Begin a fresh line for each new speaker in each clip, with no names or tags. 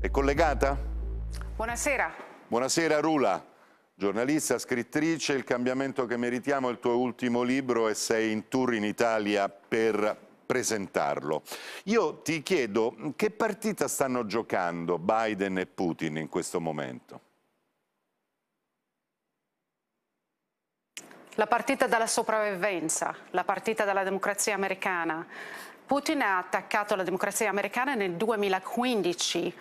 È collegata? Buonasera. Buonasera Rula, giornalista, scrittrice, Il cambiamento che meritiamo è il tuo ultimo libro e sei in tour in Italia per presentarlo. Io ti chiedo che partita stanno giocando Biden e Putin in questo momento?
La partita della sopravvivenza, la partita della democrazia americana. Putin ha attaccato la democrazia americana nel 2015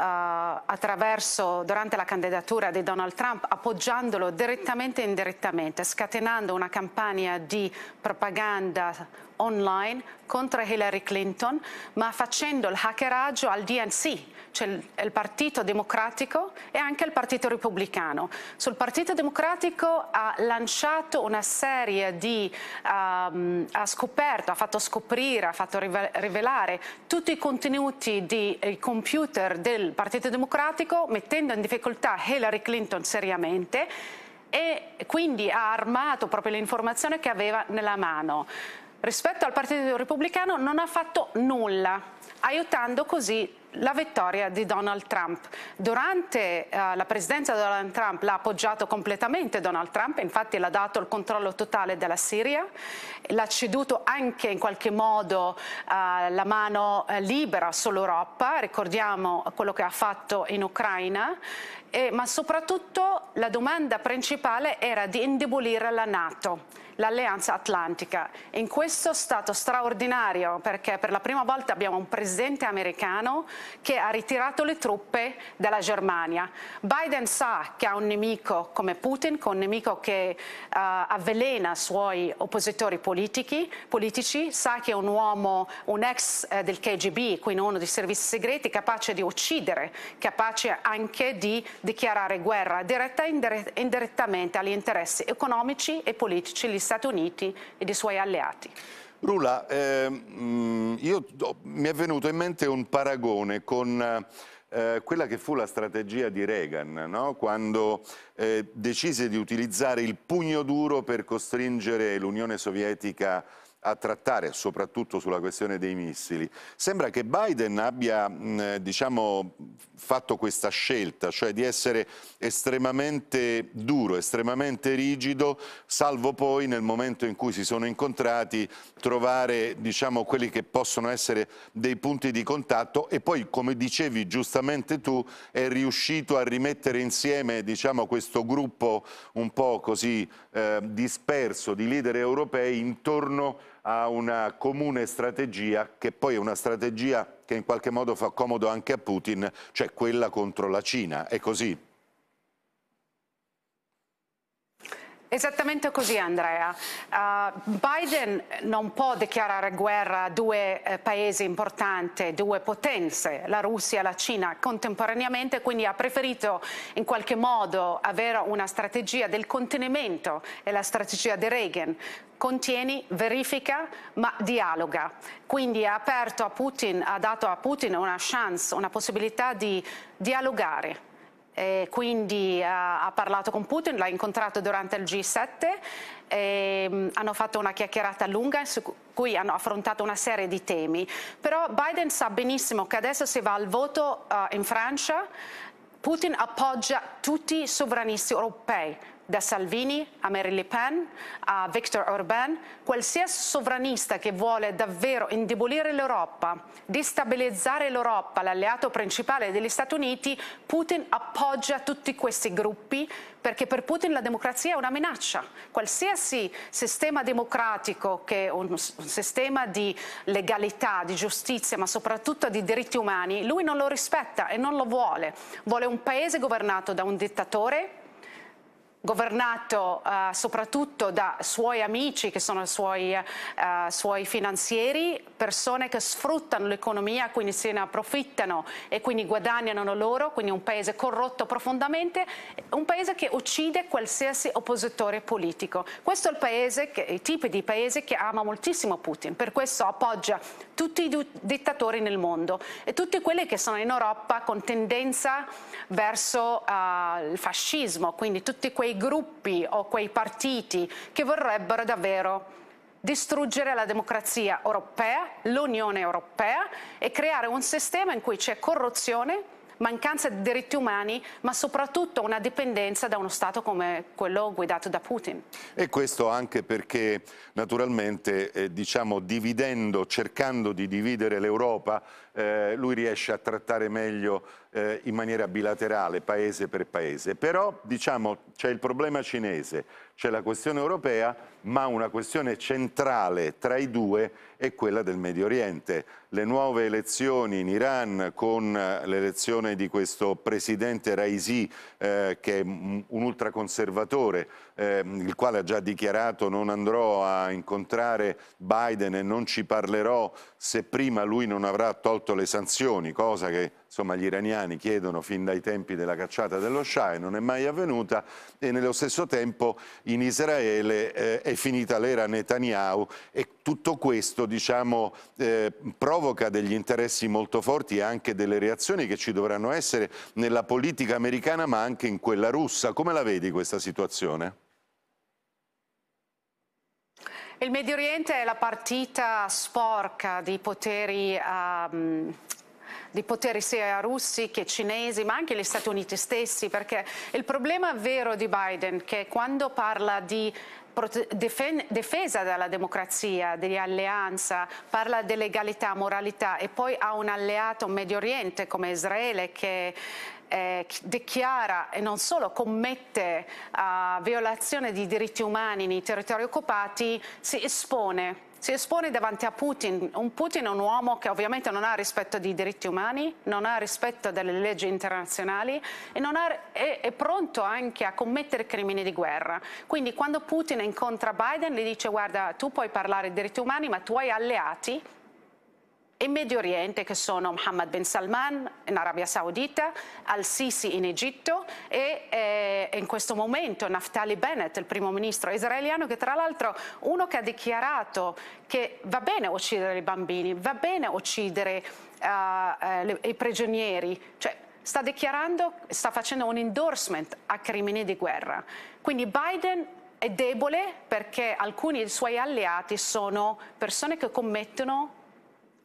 eh, attraverso, durante la candidatura di Donald Trump, appoggiandolo direttamente e indirettamente, scatenando una campagna di propaganda online contro Hillary Clinton, ma facendo il hackeraggio al DNC, c'è il Partito Democratico e anche il Partito Repubblicano. Sul Partito Democratico ha lanciato una serie di, um, ha scoperto, ha fatto scoprire, ha fatto rivelare tutti i contenuti dei eh, computer del Partito Democratico mettendo in difficoltà Hillary Clinton seriamente e quindi ha armato proprio l'informazione che aveva nella mano. Rispetto al Partito Repubblicano non ha fatto nulla aiutando così la vittoria di Donald Trump. Durante uh, la presidenza di Donald Trump l'ha appoggiato completamente Donald Trump, infatti l'ha dato il controllo totale della Siria, l'ha ceduto anche in qualche modo uh, la mano uh, libera sull'Europa, ricordiamo quello che ha fatto in Ucraina, eh, ma soprattutto la domanda principale era di indebolire la Nato, l'alleanza atlantica. In questo stato straordinario perché per la prima volta abbiamo un presidente americano che ha ritirato le truppe dalla Germania. Biden sa che ha un nemico come Putin, un nemico che uh, avvelena i suoi oppositori politici, politici, sa che è un uomo, un ex eh, del KGB, quindi uno dei servizi segreti, capace di uccidere, capace anche di dichiarare guerra diretta e indirettamente agli interessi economici e politici degli Stati Uniti e dei suoi alleati.
Rula, ehm, mm, io, mi è venuto in mente un paragone con eh, quella che fu la strategia di Reagan, no? quando eh, decise di utilizzare il pugno duro per costringere l'Unione Sovietica a a trattare, soprattutto sulla questione dei missili. Sembra che Biden abbia mh, diciamo, fatto questa scelta, cioè di essere estremamente duro, estremamente rigido, salvo poi nel momento in cui si sono incontrati trovare diciamo, quelli che possono essere dei punti di contatto e poi, come dicevi giustamente tu, è riuscito a rimettere insieme diciamo, questo gruppo un po' così eh, disperso di leader europei intorno a a una comune strategia che poi è una strategia che in qualche modo fa comodo anche a Putin, cioè quella contro la Cina. È così?
Esattamente così Andrea. Uh, Biden non può dichiarare guerra a due eh, paesi importanti, due potenze, la Russia e la Cina, contemporaneamente, quindi ha preferito in qualche modo avere una strategia del contenimento e la strategia di Reagan. Contieni, verifica, ma dialoga. Quindi ha, aperto a Putin, ha dato a Putin una chance, una possibilità di dialogare eh, quindi ha, ha, parlato con Putin, l'ha incontrato durante il G7, eh, hanno fatto una chiacchierata lunga su cui hanno affrontato una serie di temi, però Biden sa benissimo che adesso se va al voto eh, in Francia Putin appoggia tutti i sovranisti europei, da Salvini a Marine Le Pen a Viktor Orban, qualsiasi sovranista che vuole davvero indebolire l'Europa, destabilizzare l'Europa, l'alleato principale degli Stati Uniti, Putin appoggia tutti questi gruppi perché per Putin la democrazia è una minaccia. Qualsiasi sistema democratico che è un sistema di legalità, di giustizia, ma soprattutto di diritti umani, lui non lo rispetta e non lo vuole. Vuole un paese governato da un dittatore governato eh, soprattutto da suoi amici che sono suoi, eh, suoi finanzieri, persone che sfruttano l'economia, quindi se ne approfittano e quindi guadagnano loro, quindi un paese corrotto profondamente, un paese che uccide qualsiasi oppositore politico. Questo è il paese, che, il tipo di paese che ama moltissimo Putin, per questo appoggia tutti i dittatori nel mondo e tutti quelli che sono in Europa con tendenza verso eh, il fascismo, quindi tutti quei gruppi o quei partiti che vorrebbero davvero distruggere la democrazia europea, l'Unione Europea e creare un sistema in cui c'è corruzione, mancanza di diritti umani, ma soprattutto una dipendenza da uno Stato come quello guidato da Putin.
E questo anche perché naturalmente, eh, diciamo, dividendo, cercando di dividere l'Europa, eh, lui riesce a trattare meglio eh, in maniera bilaterale, paese per paese. Però, diciamo, c'è il problema cinese, c'è la questione europea, ma una questione centrale tra i due e quella del Medio Oriente. Le nuove elezioni in Iran con eh, l'elezione di questo presidente Raisi eh, che è un ultraconservatore eh, il quale ha già dichiarato non andrò a incontrare Biden e non ci parlerò se prima lui non avrà tolto le sanzioni, cosa che insomma, gli iraniani chiedono fin dai tempi della cacciata dello Shah e non è mai avvenuta e nello stesso tempo in Israele eh, è finita l'era Netanyahu e tutto questo diciamo, eh, provoca degli interessi molto forti e anche delle reazioni che ci dovranno essere nella politica americana ma anche in quella russa. Come la vedi questa situazione?
Il Medio Oriente è la partita sporca dei poteri um, di poteri sia russi che cinesi, ma anche gli Stati Uniti stessi, perché il problema vero di Biden è che quando parla di difesa della democrazia, di alleanza, parla di legalità, moralità e poi ha un alleato Medio Oriente come Israele che eh, dichiara e non solo commette uh, violazione di diritti umani nei territori occupati, si espone si espone davanti a Putin, un Putin è un uomo che ovviamente non ha rispetto dei diritti umani, non ha rispetto delle leggi internazionali e ha, è, è, pronto anche a commettere crimini di guerra. Quindi quando Putin incontra Biden gli dice guarda tu puoi parlare di diritti umani ma tu hai alleati in Medio Oriente che sono Mohammed bin Salman in Arabia Saudita, al-Sisi in Egitto e eh, in questo momento Naftali Bennett, il primo ministro israeliano, che tra l'altro uno che ha dichiarato che va bene uccidere i bambini, va bene uccidere uh, le, i prigionieri, cioè sta dichiarando, sta facendo un endorsement a crimini di guerra. Quindi Biden è debole perché alcuni dei suoi alleati sono persone che commettono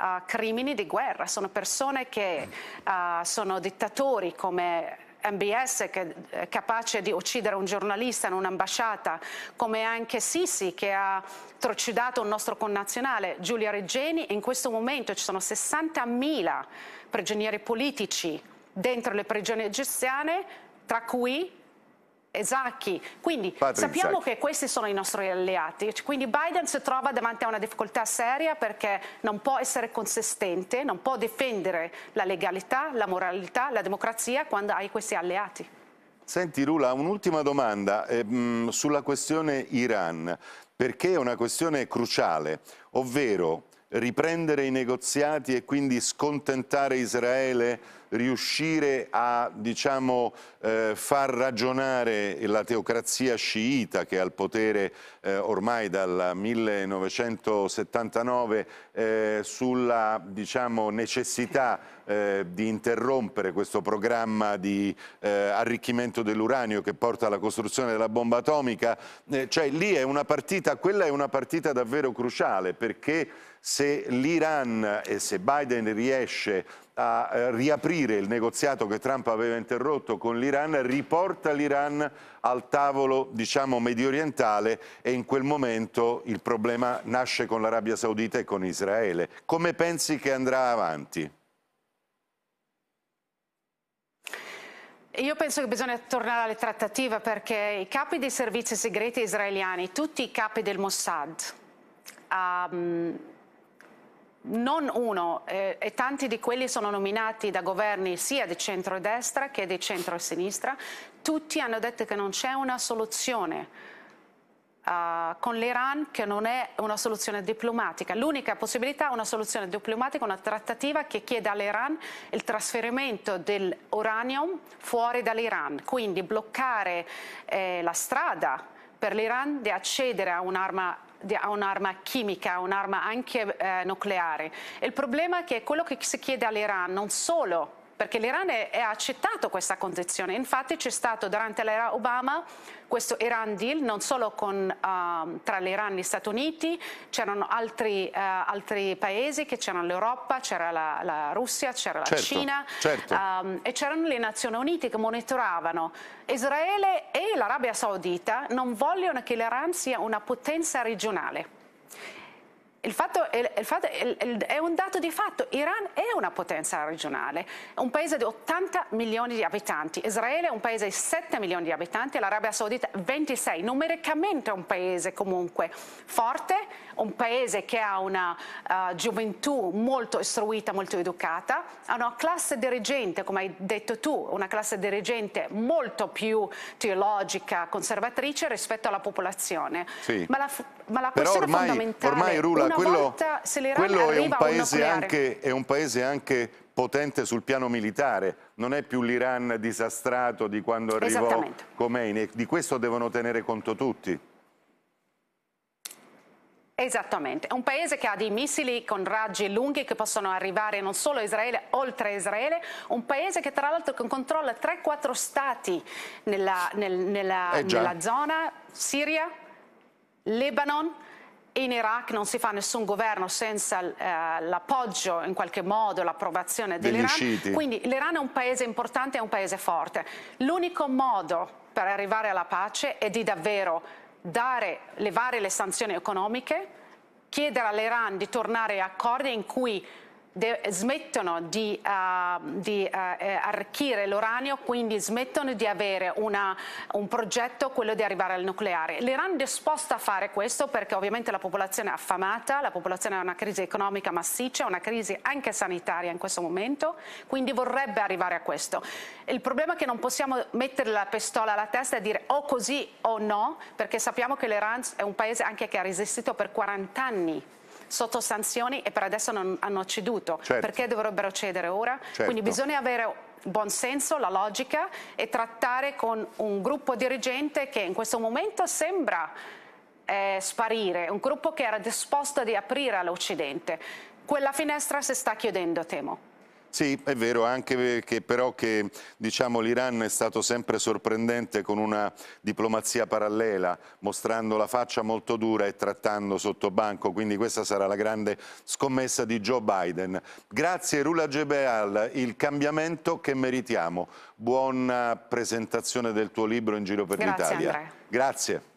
uh, crimini di guerra, sono persone che uh, sono dittatori come MBS che è capace di uccidere un giornalista in un'ambasciata, come anche Sisi che ha trucidato un nostro connazionale, Giulia Reggeni, in questo momento ci sono 60.000 prigionieri politici dentro le prigioni egiziane, tra cui Esacchi. Quindi Patrick sappiamo Zacchi. che questi sono i nostri alleati. Cioè, quindi Biden si trova davanti a una difficoltà seria perché non può essere consistente, non può difendere la legalità, la moralità, la democrazia quando hai questi alleati.
Senti Rula, un'ultima domanda eh, mm, sulla questione Iran, perché è una questione cruciale, ovvero riprendere i negoziati e quindi scontentare Israele riuscire a diciamo, eh, far ragionare la teocrazia sciita che è al potere eh, ormai dal 1979 eh, sulla diciamo, necessità eh, di interrompere questo programma di eh, arricchimento dell'uranio che porta alla costruzione della bomba atomica, eh, cioè lì è una partita, quella è una partita davvero cruciale perché se l'Iran e se Biden riesce a eh, riaprire il negoziato che Trump aveva interrotto con l'Iran, riporta l'Iran al tavolo diciamo medio orientale e in quel momento il problema nasce con l'Arabia Saudita e con Israele. Come pensi che andrà avanti?
Io penso che bisogna tornare alle trattative perché i capi dei servizi segreti israeliani, tutti i capi del Mossad, um, non uno, eh, e tanti di quelli sono nominati da governi sia di centrodestra che di centrosinistra, tutti hanno detto che non c'è una soluzione. Uh, con l'Iran che non è una soluzione diplomatica. L'unica possibilità è una soluzione diplomatica, una trattativa che chiede all'Iran il trasferimento dell'uranio fuori dall'Iran, quindi bloccare eh, la strada per l'Iran di accedere a un'arma ha un'arma chimica, un'arma anche eh, nucleare. Il problema è che quello che si chiede all'Iran non solo perché l'Iran ha accettato questa condizione. Infatti c'è stato durante l'era Obama questo Iran deal, non solo con, uh, tra l'Iran e gli Stati Uniti, c'erano altri, uh, altri, paesi, che c'era l'Europa, c'era la, la, Russia, c'era la certo, Cina certo. Um, e c'erano le Nazioni Unite che monitoravano. Israele e l'Arabia Saudita non vogliono che l'Iran sia una potenza regionale il fatto, il, il fatto, è un dato di fatto, Iran è una potenza regionale, è un paese di 80 milioni di abitanti, Israele è un paese di 7 milioni di abitanti, l'Arabia Saudita 26, numericamente è un paese comunque forte, un paese che ha una uh, gioventù molto istruita, molto educata, ha una classe dirigente, come hai detto tu, una classe dirigente molto più teologica, conservatrice rispetto alla popolazione. Sì. Ma la, ma la Però ormai, fondamentale ormai Rula, una quello, volta se l'Iran quello è un, paese anche,
è un paese anche potente sul piano militare, non è più l'Iran disastrato di quando arrivò Khomeini, di questo devono tenere conto tutti.
Esattamente, è un paese che ha dei missili con raggi lunghi che possono arrivare non solo a Israele, oltre a Israele, un paese che tra l'altro controlla 3-4 stati nella, nel, nella, eh nella zona, Siria, Lebanon in Iraq non si fa nessun governo senza eh, l'appoggio, in qualche modo, l'approvazione dell'Iran. Quindi l'Iran è un paese importante, è un paese forte. L'unico modo per arrivare alla pace è di davvero dare, levare le sanzioni economiche, chiedere all'Iran di tornare a accordi in cui de, smettono di, uh, di uh, arricchire l'uranio, quindi smettono di avere una, un progetto, quello di arrivare al nucleare. L'Iran è disposta a fare questo perché ovviamente la popolazione è affamata, la popolazione ha una crisi economica massiccia, una crisi anche sanitaria in questo momento, quindi vorrebbe arrivare a questo. Il problema è che non possiamo mettere la pistola alla testa e dire o così o no, perché sappiamo che l'Iran è un paese anche che ha resistito per 40 anni sotto sanzioni e per adesso non hanno ceduto. Certo. Perché dovrebbero cedere ora? Certo. Quindi bisogna avere buon senso, la logica e trattare con un gruppo dirigente che in questo momento sembra eh, sparire, un gruppo che era disposto ad aprire all'Occidente. Quella finestra si sta chiudendo, temo.
Sì, è vero, anche che però che diciamo, l'Iran è stato sempre sorprendente con una diplomazia parallela, mostrando la faccia molto dura e trattando sotto banco, quindi questa sarà la grande scommessa di Joe Biden. Grazie Rula Gebeal, il cambiamento che meritiamo. Buona eh, presentazione del tuo libro in giro per l'Italia. Grazie.